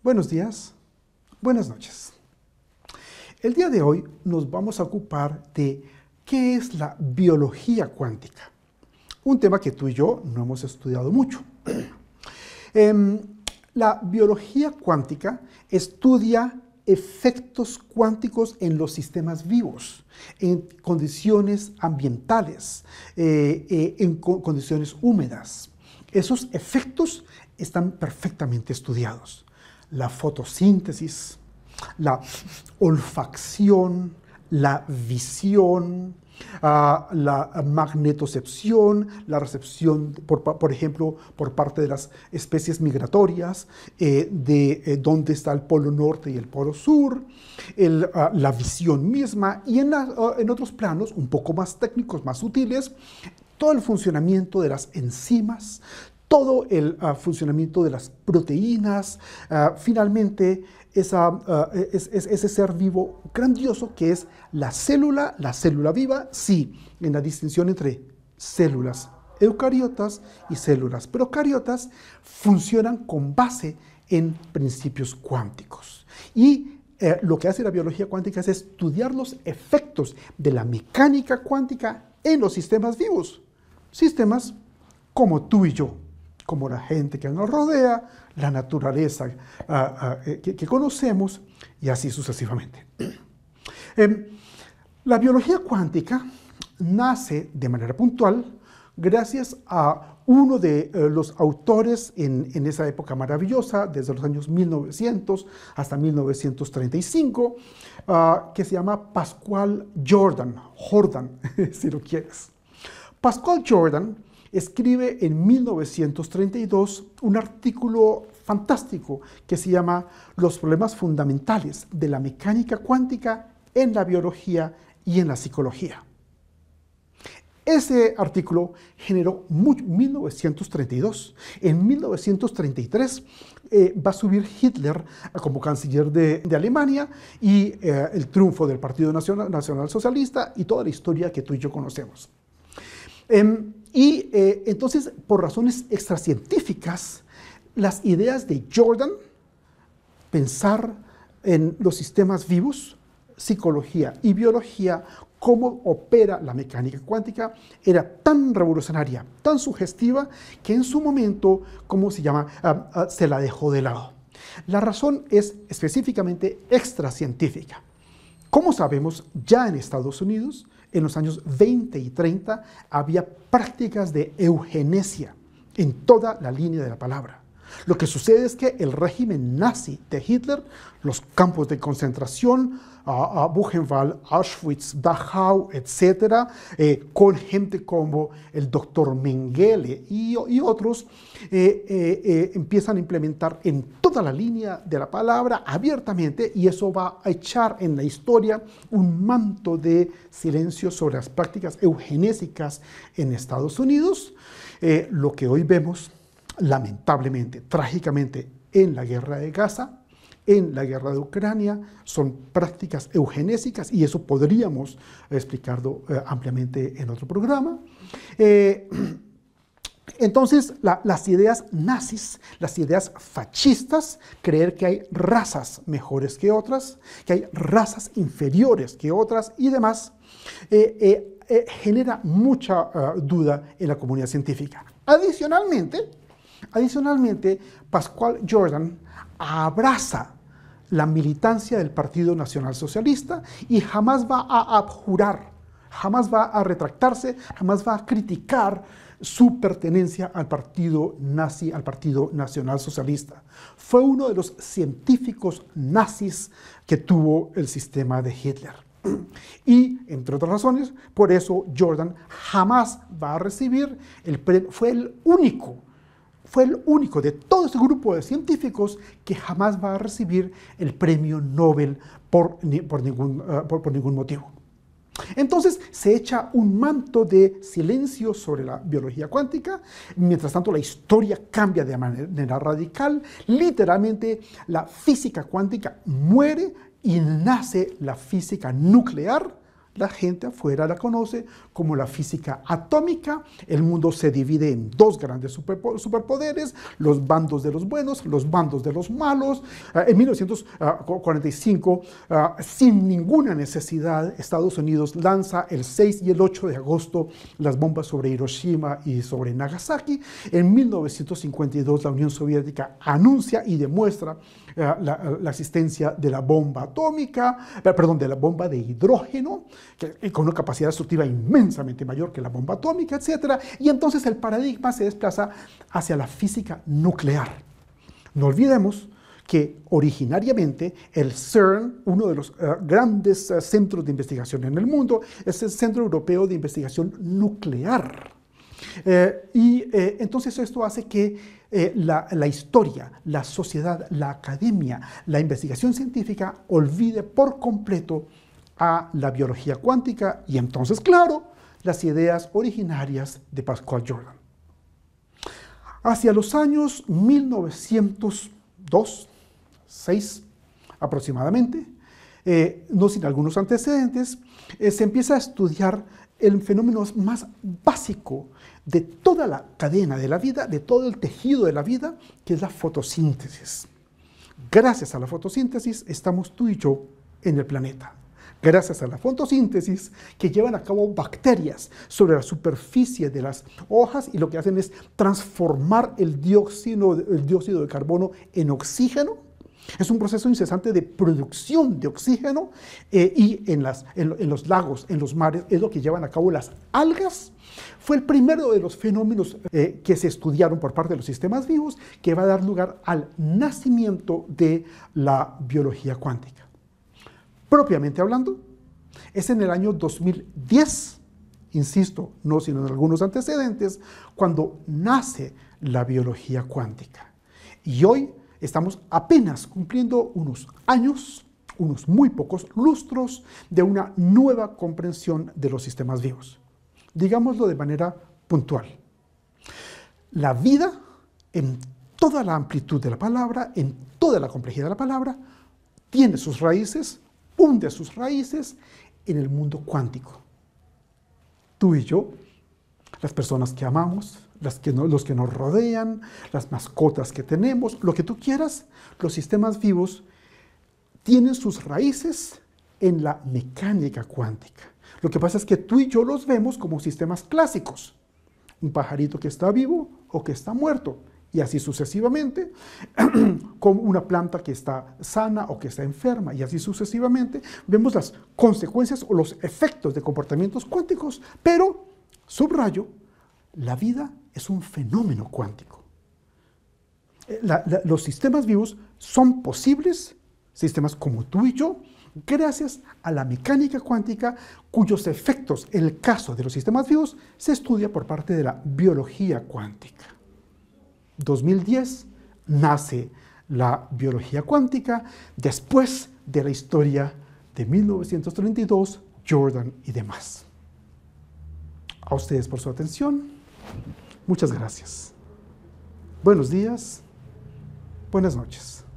Buenos días, buenas noches. El día de hoy nos vamos a ocupar de qué es la biología cuántica, un tema que tú y yo no hemos estudiado mucho. Em, la biología cuántica estudia efectos cuánticos en los sistemas vivos, en condiciones ambientales, eh, eh, en condiciones húmedas. Esos efectos están perfectamente estudiados la fotosíntesis, la olfacción, la visión, ah, la magnetocepción, la recepción, por, ejemplo, por parte de las especies migratorias, eh, de eh, dónde está el polo norte y el polo sur, ah, la visión misma, y en, ah, en otros planos un poco más técnicos, más sutiles, todo el funcionamiento de las enzimas, todo el ah, funcionamiento de las proteínas, ah, finalmente ah, ese ser vivo grandioso que es la célula, la célula viva, sí, en la distinción entre células eucariotas y células procariotas, funcionan con base en principios cuánticos. Y eh, lo que hace la biología cuántica es estudiar los efectos de la mecánica cuántica en los sistemas vivos, sistemas como tú y yo, como la gente que nos rodea, la naturaleza ah, ah, eh, que, conocemos y así sucesivamente. Em, la biología cuántica nace de manera puntual gracias a uno de eh, los autores en, esa época maravillosa, desde los años 1900 hasta 1935, ah, que se llama Pascual Jordan, Jordan, si lo quieres. Pascual Jordan escribe en 1932 un artículo fantástico que se llama Los problemas fundamentales de la mecánica cuántica en la biología y en la psicología. Ese artículo generó 1932. En 1933 eh, va a subir Hitler como canciller de, Alemania y eh, el triunfo del Partido Nacional, Socialista y toda la historia que tú y yo conocemos. Em, y eh, entonces, por razones extracientíficas, las ideas de Jordan, pensar en los sistemas vivos, psicología y biología, cómo opera la mecánica cuántica, era tan revolucionaria, tan sugestiva, que en su momento, ¿cómo se llama?, ah, ah, se la dejó de lado. La razón es específicamente extracientífica. Como sabemos, ya en Estados Unidos, en los años 20 y 30 había prácticas de eugenesia en toda la línea de la palabra. Lo que sucede es que el régimen nazi de Hitler, los campos de concentración, a, ah, ah, Buchenwald, Auschwitz, Dachau, etc., eh, con gente como el doctor Mengele y, otros, eh, eh, empiezan a implementar en toda la línea de la palabra abiertamente y eso va a echar en la historia un manto de silencio sobre las prácticas eugenésicas en Estados Unidos. lo que hoy vemos lamentablemente, trágicamente, en la guerra de Gaza, en la guerra de Ucrania, son prácticas eugenésicas y eso podríamos explicarlo eh, ampliamente en otro programa. Eh, entonces, las ideas nazis, las ideas fascistas, creer que hay razas mejores que otras, que hay razas inferiores que otras y demás, eh, genera mucha duda en la comunidad científica. Adicionalmente, Adicionalmente, Pascual Jordan abraza la militancia del Partido Nacional Socialista y jamás va a abjurar, jamás va a retractarse, jamás va a criticar su pertenencia al partido nazi, al partido nacional socialista. Fue uno de los científicos nazis que tuvo el sistema de Hitler. Y, entre otras razones, por eso Jordan jamás va a recibir, el fue el único fue el único de todo ese grupo de científicos que jamás va a recibir el premio Nobel por, ningún, eh, ningún motivo. Entonces se echa un manto de silencio sobre la biología cuántica, mientras tanto la historia cambia de manera radical, literalmente la física cuántica muere y nace la física nuclear, la gente afuera la conoce como la física atómica. El mundo se divide en dos grandes superpoderes, los bandos de los buenos, los bandos de los malos. Ah, en 1945, ah, ah, sin ninguna necesidad, Estados Unidos lanza el 6 y el 8 de agosto las bombas sobre Hiroshima y sobre Nagasaki. En 1952, la Unión Soviética anuncia y demuestra eh, la, la, existencia de la bomba atómica, eh, perdón, de la bomba de hidrógeno, con una capacidad destructiva inmensamente mayor que la bomba atómica, etc. Y entonces el paradigma se desplaza hacia la física nuclear. No olvidemos que originariamente el CERN, uno de los eh, grandes centros de investigación en el mundo, es el Centro Europeo de Investigación Nuclear eh, y eh, entonces esto hace que eh, la, historia, la sociedad, la academia, la investigación científica olvide por completo a la biología cuántica y entonces, claro, las ideas originarias de Pascual Jordan. Hacia los años 1902, 6 aproximadamente, no sin algunos antecedentes, se empieza a estudiar el fenómeno más básico de toda la cadena de la vida, de todo el tejido de la vida, que es la fotosíntesis. Gracias a la fotosíntesis estamos tú y yo en el planeta. Gracias a la fotosíntesis que llevan a cabo bacterias sobre la superficie de las hojas y lo que hacen es transformar el dióxido, el dióxido de carbono en oxígeno es un proceso incesante de producción de oxígeno eh, y en, las, en, los lagos, en los mares, es lo que llevan a cabo las algas. Fue el primero de los fenómenos eh, que se estudiaron por parte de los sistemas vivos que va a dar lugar al nacimiento de la biología cuántica. Propiamente hablando, es en el año 2010, insisto, no sino en algunos antecedentes, cuando nace la biología cuántica. Y hoy estamos apenas cumpliendo unos años, unos muy pocos lustros de una nueva comprensión de los sistemas vivos. Digámoslo de manera puntual. La vida, en toda la amplitud de la palabra, en toda la complejidad de la palabra, tiene sus raíces, hunde sus raíces en el mundo cuántico. Tú y yo, las personas que amamos, los que nos rodean, las mascotas que tenemos, lo que tú quieras, los sistemas vivos tienen sus raíces en la mecánica cuántica. Lo que pasa es que tú y yo los vemos como sistemas clásicos. Un pajarito que está vivo o que está muerto, y así sucesivamente, como una planta que está sana o que está enferma, y así sucesivamente, vemos las consecuencias o los efectos de comportamientos cuánticos, pero, subrayo, la vida es un fenómeno cuántico. Eh, los sistemas vivos son posibles, sistemas como tú y yo, gracias a la mecánica cuántica cuyos efectos, el caso de los sistemas vivos, se estudia por parte de la biología cuántica. 2010 nace la biología cuántica, después de la historia de 1932, Jordan y demás. A ustedes por su atención. Muchas gracias. Buenos días. Buenas noches.